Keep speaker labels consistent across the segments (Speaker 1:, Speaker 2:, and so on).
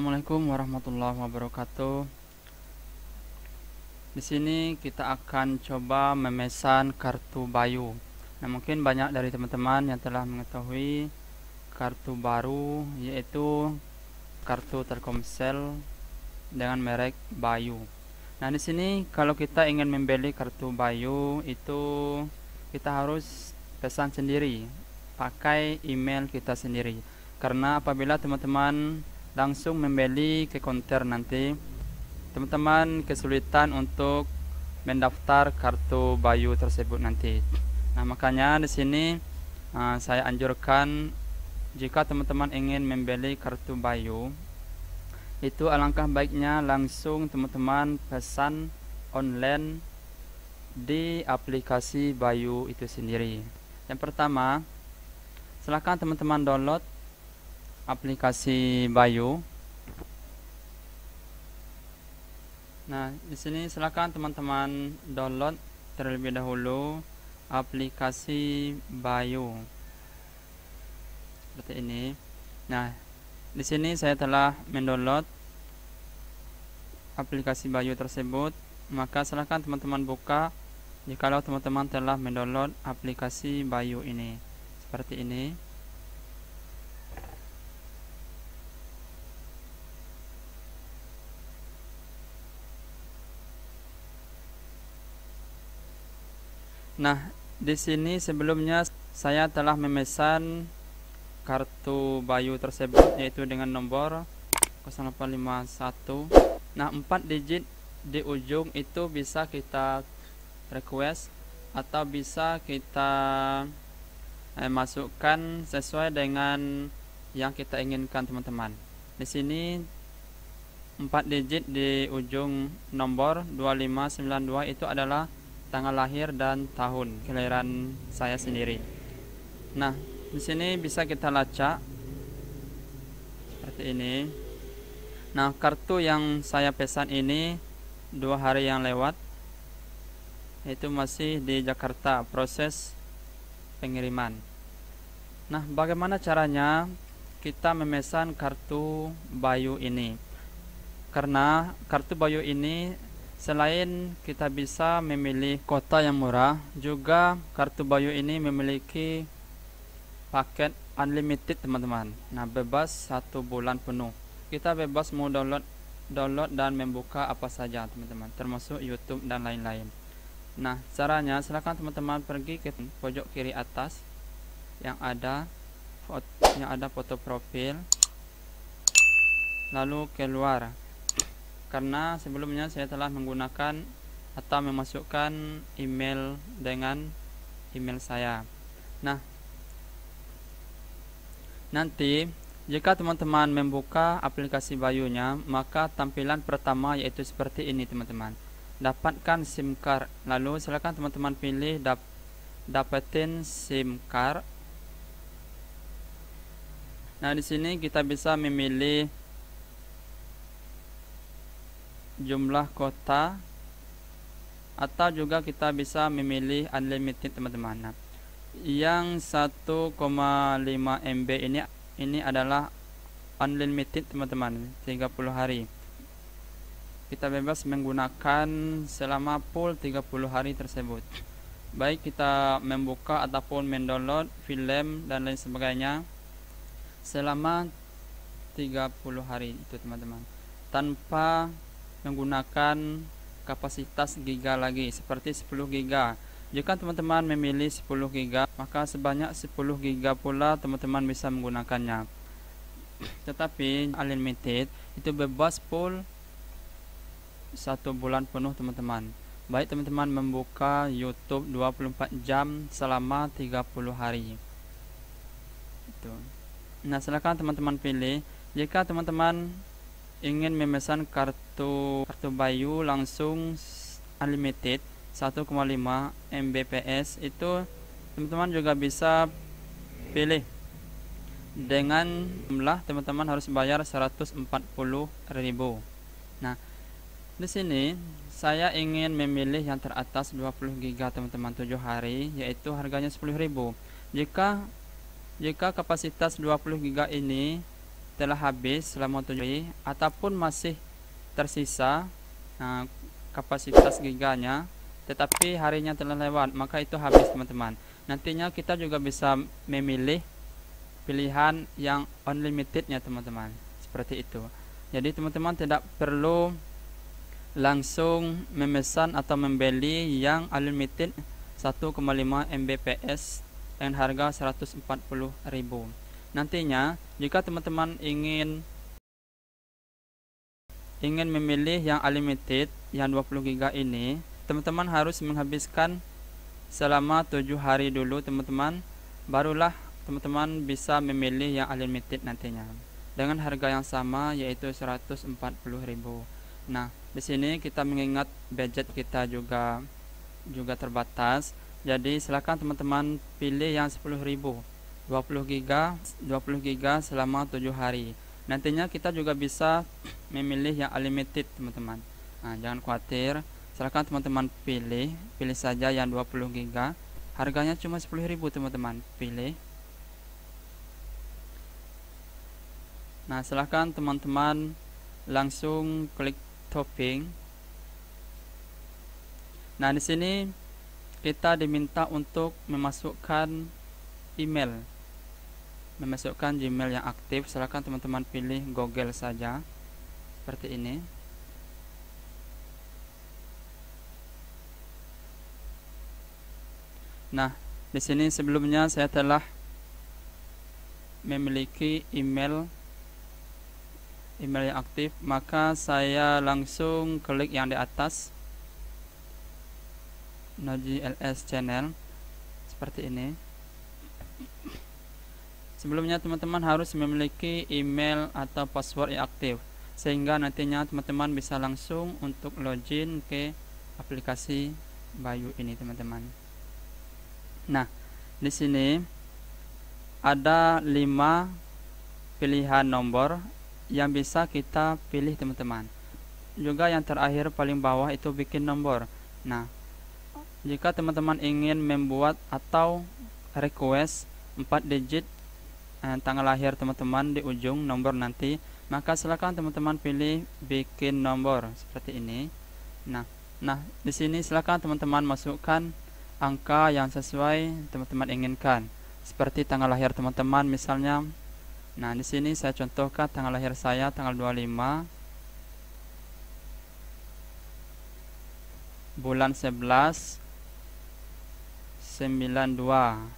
Speaker 1: Assalamualaikum warahmatullahi wabarakatuh. Di sini kita akan coba memesan kartu Bayu. Nah, mungkin banyak dari teman-teman yang telah mengetahui kartu baru yaitu kartu Telkomsel dengan merek Bayu. Nah, di sini kalau kita ingin membeli kartu Bayu itu kita harus pesan sendiri pakai email kita sendiri. Karena apabila teman-teman langsung membeli ke konter nanti teman-teman kesulitan untuk mendaftar kartu bayu tersebut nanti nah makanya di sini uh, saya anjurkan jika teman-teman ingin membeli kartu bayu itu alangkah baiknya langsung teman-teman pesan online di aplikasi Bayu itu sendiri. Yang pertama, silahkan teman-teman download aplikasi Bayu. Nah, di sini silakan teman-teman download terlebih dahulu aplikasi Bayu. Seperti ini. Nah, di sini saya telah mendownload aplikasi Bayu tersebut, maka silakan teman-teman buka jika teman-teman telah mendownload aplikasi Bayu ini. Seperti ini. Nah, di sini sebelumnya saya telah memesan kartu Bayu tersebut yaitu dengan nomor 0851. Nah, 4 digit di ujung itu bisa kita request atau bisa kita eh, masukkan sesuai dengan yang kita inginkan teman-teman. Di sini 4 digit di ujung nomor 2592 itu adalah tanggal lahir dan tahun kelahiran saya sendiri. Nah, di sini bisa kita lacak seperti ini. Nah, kartu yang saya pesan ini dua hari yang lewat itu masih di Jakarta proses pengiriman. Nah, bagaimana caranya kita memesan kartu Bayu ini? Karena kartu Bayu ini Selain kita bisa memilih kota yang murah, juga kartu Bayu ini memiliki paket unlimited teman-teman. Nah, bebas satu bulan penuh. Kita bebas mau download download dan membuka apa saja teman-teman, termasuk YouTube dan lain-lain. Nah, caranya silahkan teman-teman pergi ke pojok kiri atas yang ada yang ada foto profil lalu keluar karena sebelumnya saya telah menggunakan atau memasukkan email dengan email saya nah nanti jika teman-teman membuka aplikasi bayunya maka tampilan pertama yaitu seperti ini teman-teman dapatkan SIM card. Lalu silakan teman-teman pilih dap dapetin SIM card. Nah, di sini kita bisa memilih jumlah kota atau juga kita bisa memilih unlimited teman-teman nah, yang 1,5 MB ini ini adalah unlimited teman-teman 30 hari kita bebas menggunakan selama full 30 hari tersebut baik kita membuka ataupun mendownload film dan lain sebagainya selama 30 hari itu teman-teman tanpa menggunakan kapasitas giga lagi seperti 10 giga jika teman-teman memilih 10 giga maka sebanyak 10 giga pula teman-teman bisa menggunakannya tetapi unlimited itu bebas full satu bulan penuh teman-teman baik teman-teman membuka YouTube 24 jam selama 30 hari itu nah silakan teman-teman pilih jika teman-teman ingin memesan kartu kartu Bayu langsung unlimited 1,5 Mbps itu teman-teman juga bisa pilih dengan jumlah teman-teman harus bayar 140.000. Nah, di sini saya ingin memilih yang teratas 20 GB teman-teman 7 hari yaitu harganya 10.000. Jika jika kapasitas 20 GB ini telah habis selama 7 hari ataupun masih tersisa uh, kapasitas giganya tetapi harinya telah lewat maka itu habis teman-teman nantinya kita juga bisa memilih pilihan yang unlimited teman-teman seperti itu jadi teman-teman tidak perlu langsung memesan atau membeli yang unlimited 1,5 Mbps dengan harga ribu Nantinya, jika teman-teman ingin ingin memilih yang unlimited yang 20 GB ini, teman-teman harus menghabiskan selama 7 hari dulu teman-teman, barulah teman-teman bisa memilih yang unlimited nantinya dengan harga yang sama yaitu 140.000. Nah, di sini kita mengingat budget kita juga juga terbatas. Jadi silakan teman-teman pilih yang 10.000 20 giga 20 giga selama 7 hari nantinya kita juga bisa memilih yang unlimited teman-teman nah, jangan khawatir silahkan teman-teman pilih pilih saja yang 20 giga harganya cuma 10.000 teman-teman pilih nah silahkan teman-teman langsung klik topping nah di sini kita diminta untuk memasukkan email memasukkan Gmail yang aktif, silakan teman-teman pilih Google saja seperti ini. Nah, di sini sebelumnya saya telah memiliki email email yang aktif, maka saya langsung klik yang di atas Noji LS channel seperti ini. Sebelumnya teman-teman harus memiliki email atau password yang aktif sehingga nantinya teman-teman bisa langsung untuk login ke aplikasi Bayu ini teman-teman. Nah, di sini ada 5 pilihan nomor yang bisa kita pilih teman-teman. Juga yang terakhir paling bawah itu bikin nomor. Nah, jika teman-teman ingin membuat atau request 4 digit Eh, tanggal lahir teman-teman di ujung nomor nanti maka silakan teman-teman pilih bikin nomor seperti ini nah nah di sini silakan teman-teman masukkan angka yang sesuai teman-teman inginkan seperti tanggal lahir teman-teman misalnya nah di sini saya contohkan tanggal lahir saya tanggal 25 bulan 11 92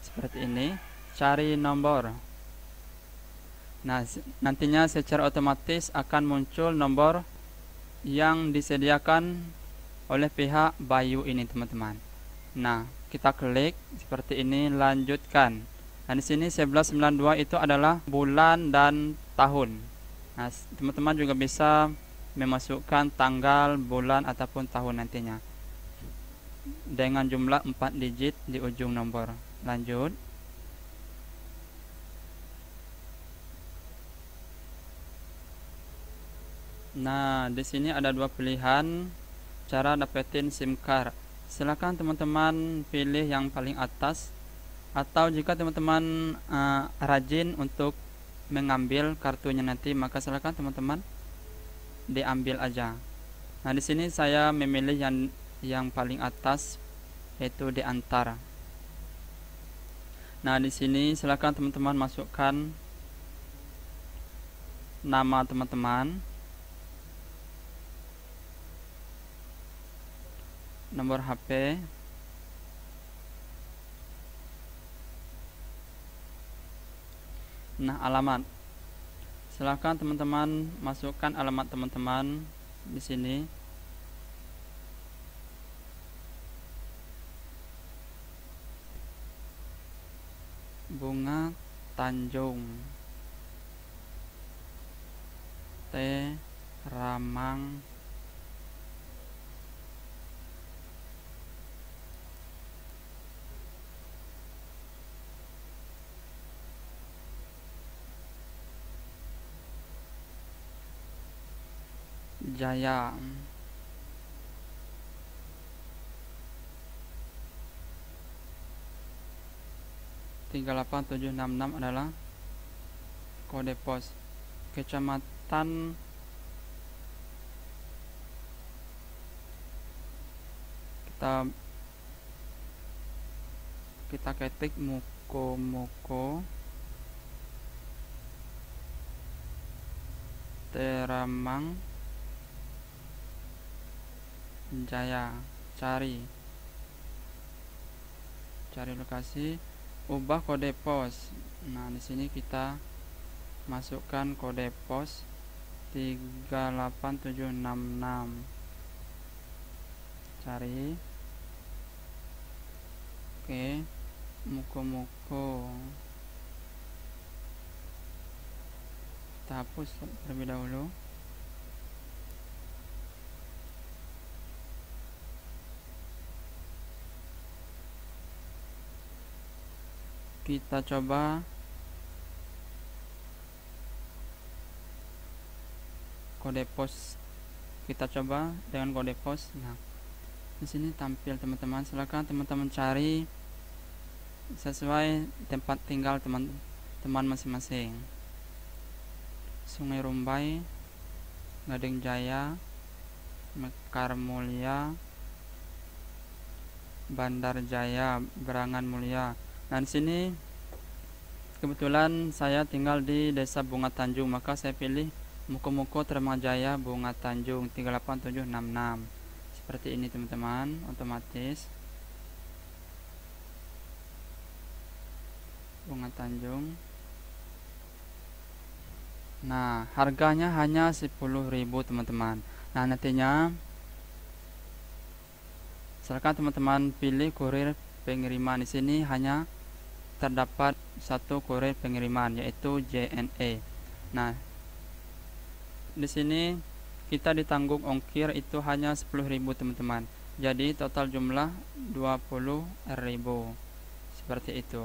Speaker 1: seperti ini cari nomor Nah, nantinya secara otomatis akan muncul nomor yang disediakan oleh pihak Bayu ini, teman-teman. Nah, kita klik seperti ini, lanjutkan. Dan di sini 1192 itu adalah bulan dan tahun. Nah, teman-teman juga bisa memasukkan tanggal, bulan ataupun tahun nantinya dengan jumlah 4 digit di ujung nomor. Lanjut. Nah, di sini ada dua pilihan cara dapetin SIM card. Silakan teman-teman pilih yang paling atas atau jika teman-teman uh, rajin untuk mengambil kartunya nanti, maka silakan teman-teman diambil aja. Nah, di sini saya memilih yang yang paling atas yaitu di antara. Nah, di sini silakan teman-teman masukkan nama teman-teman nomor HP nah alamat silahkan teman-teman masukkan alamat teman-teman di sini bunga Tanjung T Ramang Jaya mm. tiga delapan tujuh enam enam adalah kode pos kecamatan kita kita ketik muko muko teramang Jaya cari cari lokasi ubah kode pos nah di sini kita masukkan kode pos 38766 cari oke muko-muko kita hapus terlebih dahulu kita coba kode pos kita coba dengan kode pos nah di sini tampil teman-teman silakan teman-teman cari sesuai tempat tinggal teman-teman masing-masing Sungai Rumbai Gading Jaya Mekar Mulia Bandar Jaya Berangan Mulia Nah di sini kebetulan saya tinggal di Desa Bunga Tanjung, maka saya pilih Muko-Muko jaya Bunga Tanjung 38766. Seperti ini teman-teman, otomatis. Bunga Tanjung. Nah, harganya hanya 10.000 teman-teman. Nah, nantinya silakan teman-teman pilih kurir pengiriman di sini hanya terdapat satu kurir pengiriman yaitu JNE. Nah, di sini kita ditanggung ongkir itu hanya 10.000 teman-teman. Jadi total jumlah 20.000 seperti itu.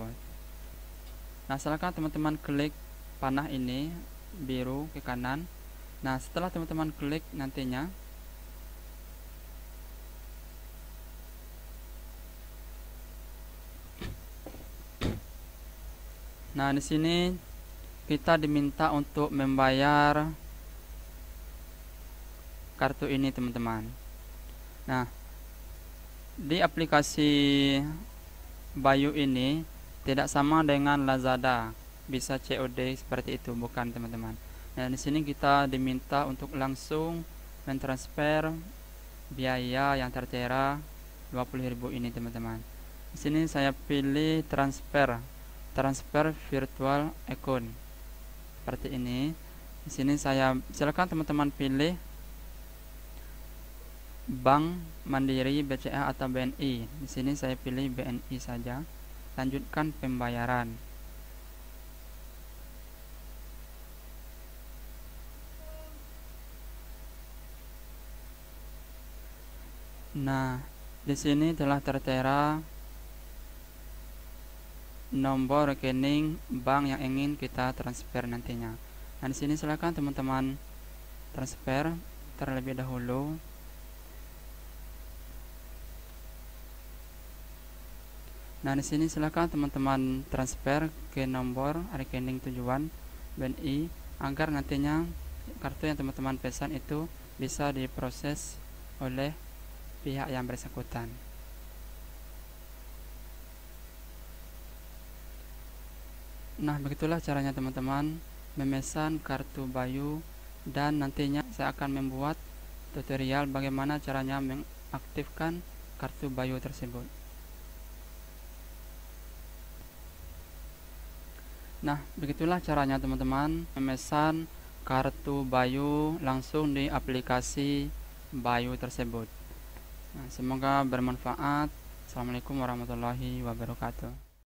Speaker 1: Nah, silakan teman-teman klik panah ini biru ke kanan. Nah, setelah teman-teman klik nantinya Nah, di sini kita diminta untuk membayar kartu ini, teman-teman. Nah, di aplikasi Bayu ini tidak sama dengan Lazada, bisa COD seperti itu, bukan teman-teman. Nah, di sini kita diminta untuk langsung mentransfer biaya yang tertera 20.000 ini, teman-teman. Di sini saya pilih transfer transfer virtual account seperti ini di sini saya silakan teman-teman pilih bank mandiri BCA atau BNI di sini saya pilih BNI saja lanjutkan pembayaran nah di sini telah tertera nomor rekening bank yang ingin kita transfer nantinya. Nah, di sini silakan teman-teman transfer terlebih dahulu. Nah, di sini silakan teman-teman transfer ke nomor rekening tujuan BNI agar nantinya kartu yang teman-teman pesan itu bisa diproses oleh pihak yang bersangkutan. Nah, begitulah caranya teman-teman memesan kartu Bayu dan nantinya saya akan membuat tutorial bagaimana caranya mengaktifkan kartu Bayu tersebut. Nah, begitulah caranya teman-teman memesan kartu Bayu langsung di aplikasi Bayu tersebut. Nah, semoga bermanfaat. Assalamualaikum warahmatullahi wabarakatuh.